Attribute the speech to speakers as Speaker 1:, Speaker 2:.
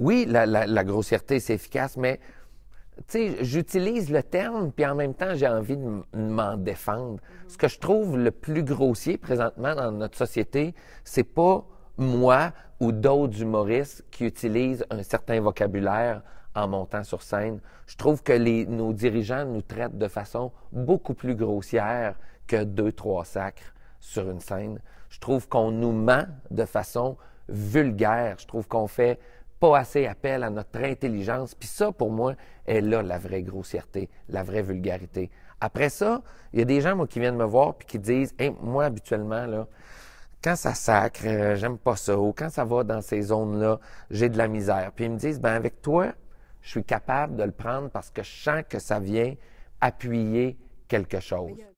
Speaker 1: oui, la, grossièreté, c'est efficace, mais j'utilise le terme, puis en même temps, j'ai envie de m'en défendre. Ce que je trouve le plus grossier présentement dans notre société, c'est pas moi ou d'autres humoristes qui utilisent un certain vocabulaire en montant sur scène. Je trouve que les, nos dirigeants nous traitent de façon beaucoup plus grossière que deux, trois sacres sur une scène. Je trouve qu'on nous ment de façon vulgaire. Je trouve qu'on fait pas assez appel à notre intelligence. Puis ça, pour moi, est là la vraie grossièreté, la vraie vulgarité. Après ça, il y a des gens, moi, qui viennent me voir puis qui disent Moi, habituellement, là, quand ça sacre, euh, j'aime pas ça, ou quand ça va dans ces zones-là, j'ai de la misère. Puis ils me disent ben avec toi, je suis capable de le prendre parce que je sens que ça vient appuyer quelque chose.